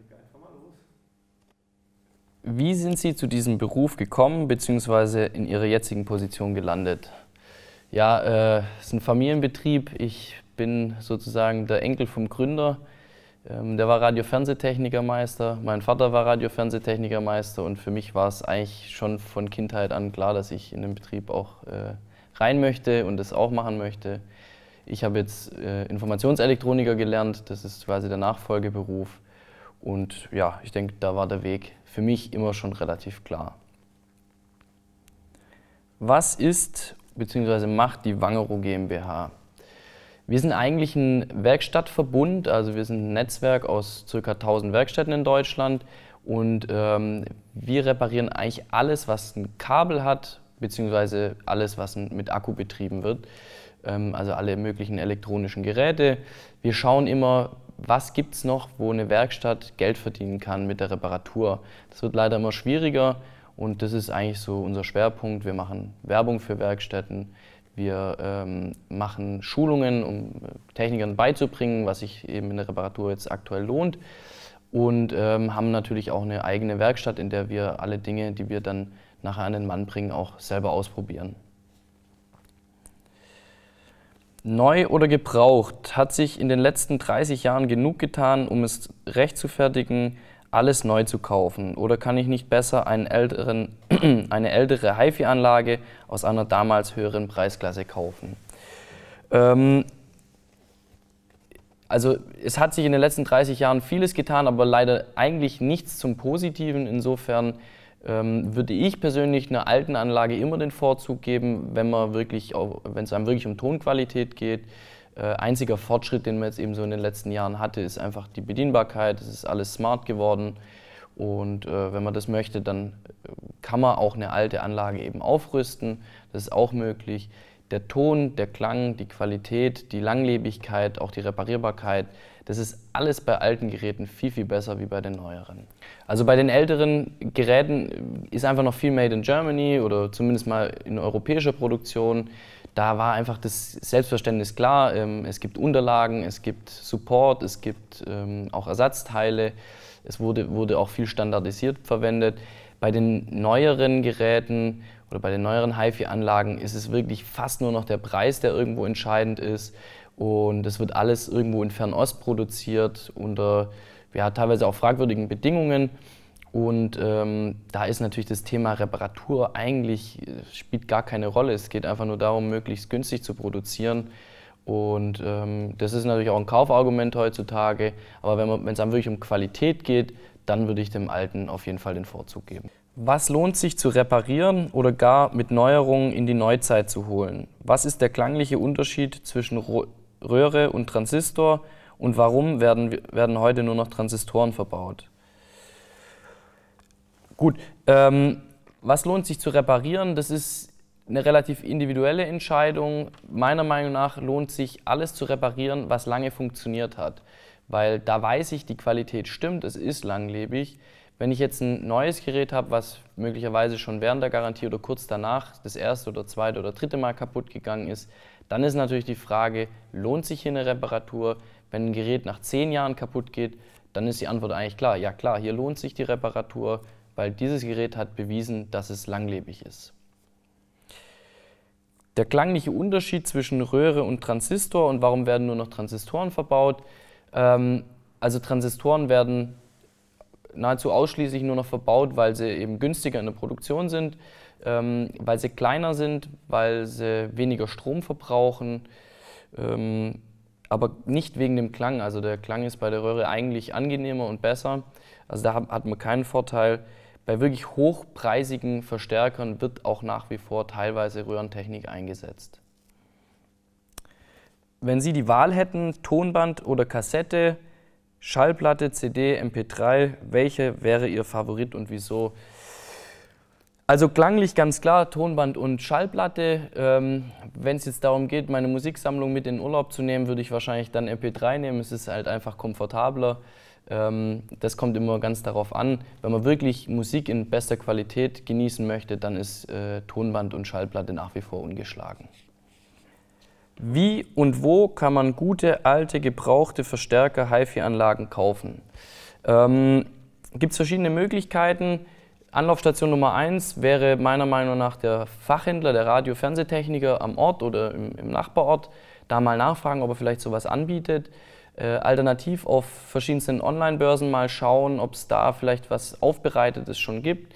lege einfach mal los. Wie sind Sie zu diesem Beruf gekommen bzw. in Ihrer jetzigen Position gelandet? Ja, äh, es äh, ist ein Familienbetrieb. Ich bin sozusagen der Enkel vom Gründer. Ähm, der war Radio-Fernsehtechnikermeister, mein Vater war Radio-Fernsehtechnikermeister und für mich war es eigentlich schon von Kindheit an klar, dass ich in den Betrieb auch äh, rein möchte und das auch machen möchte. Ich habe jetzt äh, Informationselektroniker gelernt, das ist quasi der Nachfolgeberuf. Und ja, ich denke, da war der Weg für mich immer schon relativ klar. Was ist bzw. macht die Wangero GmbH? Wir sind eigentlich ein Werkstattverbund, also wir sind ein Netzwerk aus ca. 1000 Werkstätten in Deutschland und ähm, wir reparieren eigentlich alles, was ein Kabel hat, bzw. alles, was mit Akku betrieben wird, ähm, also alle möglichen elektronischen Geräte. Wir schauen immer, was gibt es noch, wo eine Werkstatt Geld verdienen kann mit der Reparatur. Das wird leider immer schwieriger und das ist eigentlich so unser Schwerpunkt. Wir machen Werbung für Werkstätten, wir ähm, machen Schulungen, um äh, Technikern beizubringen, was sich eben in der Reparatur jetzt aktuell lohnt und ähm, haben natürlich auch eine eigene Werkstatt, in der wir alle Dinge, die wir dann nachher an den Mann bringen, auch selber ausprobieren. Neu oder gebraucht hat sich in den letzten 30 Jahren genug getan, um es rechtfertigen, alles neu zu kaufen? Oder kann ich nicht besser älteren, eine ältere HIFI-Anlage aus einer damals höheren Preisklasse kaufen? Ähm, also es hat sich in den letzten 30 Jahren vieles getan, aber leider eigentlich nichts zum Positiven. Insofern ähm, würde ich persönlich einer alten Anlage immer den Vorzug geben, wenn man wirklich, wenn es einem wirklich um Tonqualität geht. Äh, einziger Fortschritt, den man jetzt eben so in den letzten Jahren hatte, ist einfach die Bedienbarkeit. Es ist alles smart geworden. Und äh, wenn man das möchte, dann äh, kann man auch eine alte Anlage eben aufrüsten. Das ist auch möglich der Ton, der Klang, die Qualität, die Langlebigkeit, auch die Reparierbarkeit, das ist alles bei alten Geräten viel, viel besser wie bei den neueren. Also bei den älteren Geräten ist einfach noch viel Made in Germany oder zumindest mal in europäischer Produktion. Da war einfach das Selbstverständnis klar. Ähm, es gibt Unterlagen, es gibt Support, es gibt ähm, auch Ersatzteile. Es wurde, wurde auch viel standardisiert verwendet. Bei den neueren Geräten oder bei den neueren HIFI-Anlagen ist es wirklich fast nur noch der Preis, der irgendwo entscheidend ist. Und es wird alles irgendwo in Fernost produziert, unter ja, teilweise auch fragwürdigen Bedingungen. Und ähm, da ist natürlich das Thema Reparatur eigentlich, äh, spielt gar keine Rolle. Es geht einfach nur darum, möglichst günstig zu produzieren. Und ähm, das ist natürlich auch ein Kaufargument heutzutage. Aber wenn es dann wirklich um Qualität geht, dann würde ich dem Alten auf jeden Fall den Vorzug geben. Was lohnt sich zu reparieren oder gar mit Neuerungen in die Neuzeit zu holen? Was ist der klangliche Unterschied zwischen Röhre und Transistor und warum werden, werden heute nur noch Transistoren verbaut? Gut, ähm, was lohnt sich zu reparieren? Das ist eine relativ individuelle Entscheidung. Meiner Meinung nach lohnt sich alles zu reparieren, was lange funktioniert hat, weil da weiß ich, die Qualität stimmt, es ist langlebig. Wenn ich jetzt ein neues Gerät habe, was möglicherweise schon während der Garantie oder kurz danach das erste oder zweite oder dritte Mal kaputt gegangen ist, dann ist natürlich die Frage, lohnt sich hier eine Reparatur? Wenn ein Gerät nach zehn Jahren kaputt geht, dann ist die Antwort eigentlich klar. Ja klar, hier lohnt sich die Reparatur, weil dieses Gerät hat bewiesen, dass es langlebig ist der klangliche Unterschied zwischen Röhre und Transistor und warum werden nur noch Transistoren verbaut. Ähm, also Transistoren werden nahezu ausschließlich nur noch verbaut, weil sie eben günstiger in der Produktion sind, ähm, weil sie kleiner sind, weil sie weniger Strom verbrauchen, ähm, aber nicht wegen dem Klang. Also der Klang ist bei der Röhre eigentlich angenehmer und besser. Also da hat man keinen Vorteil. Bei wirklich hochpreisigen Verstärkern wird auch nach wie vor teilweise Röhrentechnik eingesetzt. Wenn Sie die Wahl hätten, Tonband oder Kassette, Schallplatte, CD, MP3, welche wäre Ihr Favorit und wieso? Also klanglich ganz klar Tonband und Schallplatte. Ähm, Wenn es jetzt darum geht, meine Musiksammlung mit in Urlaub zu nehmen, würde ich wahrscheinlich dann MP3 nehmen. Es ist halt einfach komfortabler. Ähm, das kommt immer ganz darauf an. Wenn man wirklich Musik in bester Qualität genießen möchte, dann ist äh, Tonband und Schallplatte nach wie vor ungeschlagen. Wie und wo kann man gute, alte, gebrauchte Verstärker, HiFi-Anlagen kaufen? Ähm, Gibt es verschiedene Möglichkeiten. Anlaufstation Nummer 1 wäre meiner Meinung nach der Fachhändler, der Radio-Fernsehtechniker am Ort oder im, im Nachbarort. Da mal nachfragen, ob er vielleicht sowas anbietet. Äh, alternativ auf verschiedensten Online-Börsen mal schauen, ob es da vielleicht was Aufbereitetes schon gibt.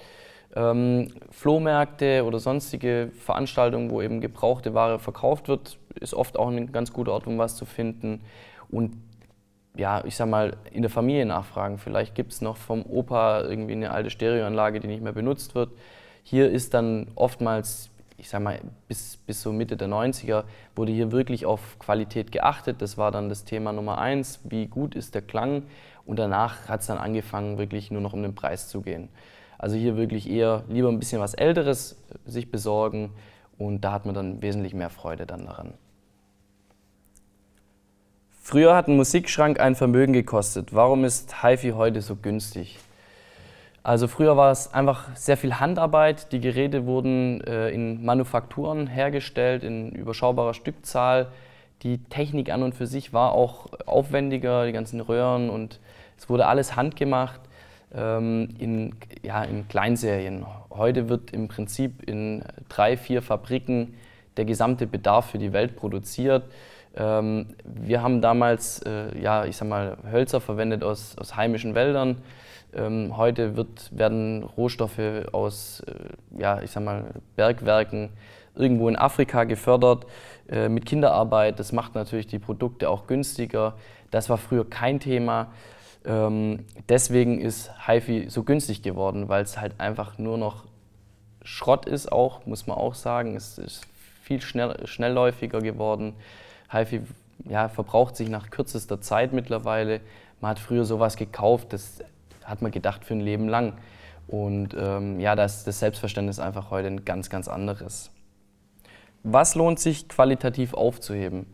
Ähm, Flohmärkte oder sonstige Veranstaltungen, wo eben gebrauchte Ware verkauft wird, ist oft auch ein ganz guter Ort, um was zu finden. Und ja, ich sag mal, in der Familie nachfragen. Vielleicht gibt es noch vom Opa irgendwie eine alte Stereoanlage, die nicht mehr benutzt wird. Hier ist dann oftmals ich sag mal, bis, bis so Mitte der 90er wurde hier wirklich auf Qualität geachtet. Das war dann das Thema Nummer eins, wie gut ist der Klang. Und danach hat es dann angefangen, wirklich nur noch um den Preis zu gehen. Also hier wirklich eher lieber ein bisschen was Älteres sich besorgen und da hat man dann wesentlich mehr Freude dann daran. Früher hat ein Musikschrank ein Vermögen gekostet. Warum ist HiFi heute so günstig? Also früher war es einfach sehr viel Handarbeit. Die Geräte wurden äh, in Manufakturen hergestellt, in überschaubarer Stückzahl. Die Technik an und für sich war auch aufwendiger, die ganzen Röhren und es wurde alles handgemacht ähm, in, ja, in Kleinserien. Heute wird im Prinzip in drei, vier Fabriken der gesamte Bedarf für die Welt produziert. Ähm, wir haben damals, äh, ja, ich sag mal, Hölzer verwendet aus, aus heimischen Wäldern. Ähm, heute wird, werden Rohstoffe aus, äh, ja, ich sag mal, Bergwerken irgendwo in Afrika gefördert äh, mit Kinderarbeit. Das macht natürlich die Produkte auch günstiger. Das war früher kein Thema. Ähm, deswegen ist HiFi so günstig geworden, weil es halt einfach nur noch Schrott ist auch, muss man auch sagen. Es ist viel schnell, schnellläufiger geworden. HiFi ja, verbraucht sich nach kürzester Zeit mittlerweile. Man hat früher sowas gekauft, das hat man gedacht für ein Leben lang. Und ähm, ja, da das Selbstverständnis ist einfach heute ein ganz, ganz anderes. Was lohnt sich qualitativ aufzuheben?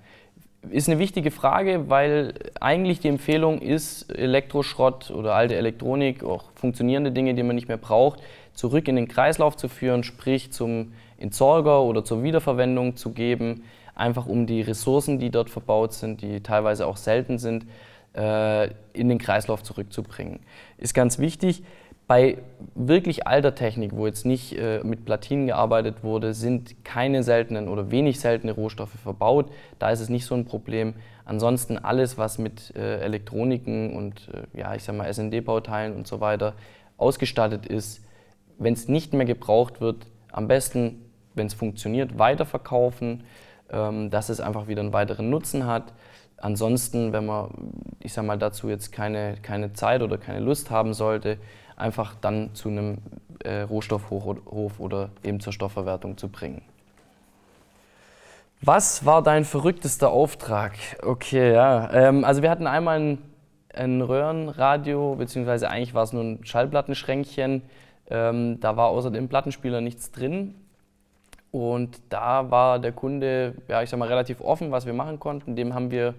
Ist eine wichtige Frage, weil eigentlich die Empfehlung ist, Elektroschrott oder alte Elektronik, auch funktionierende Dinge, die man nicht mehr braucht, zurück in den Kreislauf zu führen, sprich zum Entsorger oder zur Wiederverwendung zu geben, einfach um die Ressourcen, die dort verbaut sind, die teilweise auch selten sind, äh, in den Kreislauf zurückzubringen. Ist ganz wichtig. Bei wirklich alter Technik, wo jetzt nicht äh, mit Platinen gearbeitet wurde, sind keine seltenen oder wenig seltene Rohstoffe verbaut. Da ist es nicht so ein Problem. Ansonsten alles, was mit äh, Elektroniken und äh, ja, ich sag mal SND-Bauteilen und so weiter ausgestattet ist, wenn es nicht mehr gebraucht wird, am besten, wenn es funktioniert, weiterverkaufen, ähm, dass es einfach wieder einen weiteren Nutzen hat. Ansonsten, wenn man, ich sag mal, dazu jetzt keine, keine Zeit oder keine Lust haben sollte, einfach dann zu einem äh, Rohstoffhof oder eben zur Stoffverwertung zu bringen. Was war dein verrücktester Auftrag? Okay, ja. Ähm, also wir hatten einmal ein, ein Röhrenradio, beziehungsweise eigentlich war es nur ein Schallplattenschränkchen. Ähm, da war außer dem Plattenspieler nichts drin. Und da war der Kunde, ja, ich sag mal, relativ offen, was wir machen konnten. Dem haben wir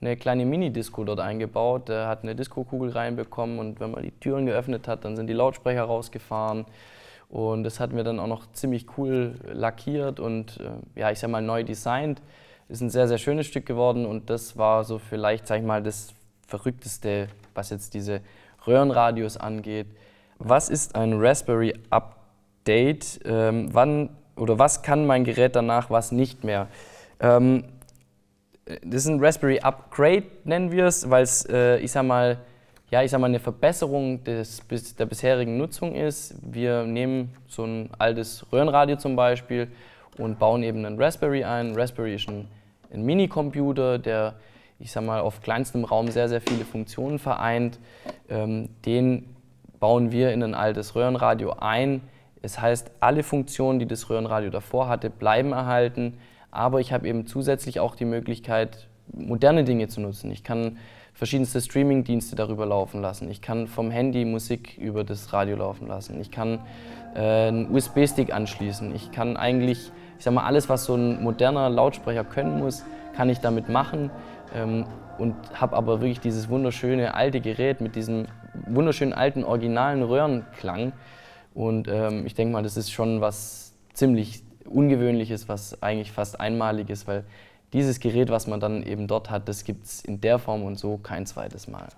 eine kleine Mini-Disco dort eingebaut. Er hat eine Disco-Kugel reinbekommen und wenn man die Türen geöffnet hat, dann sind die Lautsprecher rausgefahren. Und das hatten wir dann auch noch ziemlich cool lackiert und äh, ja, ich sag mal, neu designt. Ist ein sehr, sehr schönes Stück geworden und das war so vielleicht, sag ich mal, das Verrückteste, was jetzt diese Röhrenradios angeht. Was ist ein Raspberry Update? Ähm, wann oder was kann mein Gerät danach, was nicht mehr. Ähm, das ist ein Raspberry Upgrade, nennen wir es, weil es, äh, ich sag mal, ja, ich sag mal, eine Verbesserung des, der bisherigen Nutzung ist. Wir nehmen so ein altes Röhrenradio zum Beispiel und bauen eben einen Raspberry ein. Raspberry ist ein, ein Minicomputer, der, ich sag mal, auf kleinstem Raum sehr, sehr viele Funktionen vereint. Ähm, den bauen wir in ein altes Röhrenradio ein es heißt, alle Funktionen, die das Röhrenradio davor hatte, bleiben erhalten, aber ich habe eben zusätzlich auch die Möglichkeit, moderne Dinge zu nutzen. Ich kann verschiedenste Streaming-Dienste darüber laufen lassen. Ich kann vom Handy Musik über das Radio laufen lassen. Ich kann äh, einen USB-Stick anschließen. Ich kann eigentlich, ich sag mal, alles, was so ein moderner Lautsprecher können muss, kann ich damit machen. Ähm, und habe aber wirklich dieses wunderschöne alte Gerät mit diesem wunderschönen alten originalen Röhrenklang. Und ähm, ich denke mal, das ist schon was ziemlich Ungewöhnliches, was eigentlich fast einmalig ist, weil dieses Gerät, was man dann eben dort hat, das gibt es in der Form und so kein zweites Mal.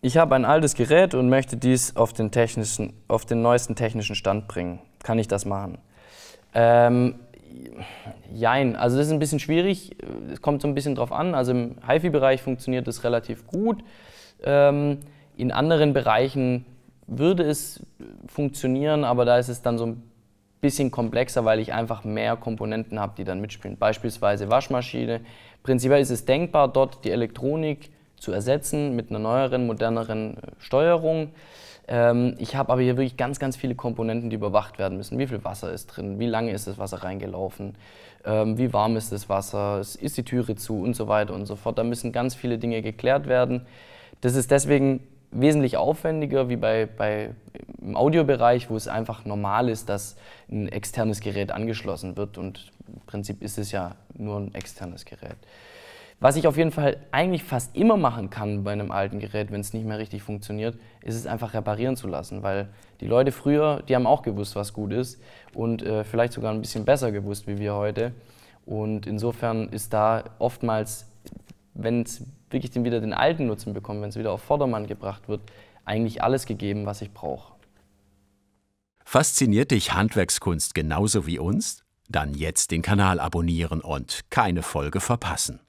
Ich habe ein altes Gerät und möchte dies auf den, technischen, auf den neuesten technischen Stand bringen. Kann ich das machen? Ähm, jein, also das ist ein bisschen schwierig. Es kommt so ein bisschen drauf an. Also im HiFi-Bereich funktioniert das relativ gut. Ähm, in anderen Bereichen würde es funktionieren, aber da ist es dann so ein bisschen komplexer, weil ich einfach mehr Komponenten habe, die dann mitspielen. Beispielsweise Waschmaschine. Prinzipiell ist es denkbar, dort die Elektronik zu ersetzen mit einer neueren, moderneren äh, Steuerung. Ähm, ich habe aber hier wirklich ganz, ganz viele Komponenten, die überwacht werden müssen. Wie viel Wasser ist drin? Wie lange ist das Wasser reingelaufen? Ähm, wie warm ist das Wasser? Ist die Türe zu? Und so weiter und so fort. Da müssen ganz viele Dinge geklärt werden. Das ist deswegen wesentlich aufwendiger wie bei, bei, im Audiobereich, wo es einfach normal ist, dass ein externes Gerät angeschlossen wird und im Prinzip ist es ja nur ein externes Gerät. Was ich auf jeden Fall eigentlich fast immer machen kann bei einem alten Gerät, wenn es nicht mehr richtig funktioniert, ist es einfach reparieren zu lassen, weil die Leute früher, die haben auch gewusst, was gut ist und äh, vielleicht sogar ein bisschen besser gewusst wie wir heute. Und insofern ist da oftmals wenn es wirklich den, wieder den alten Nutzen bekommt, wenn es wieder auf Vordermann gebracht wird, eigentlich alles gegeben, was ich brauche. Fasziniert dich Handwerkskunst genauso wie uns? Dann jetzt den Kanal abonnieren und keine Folge verpassen.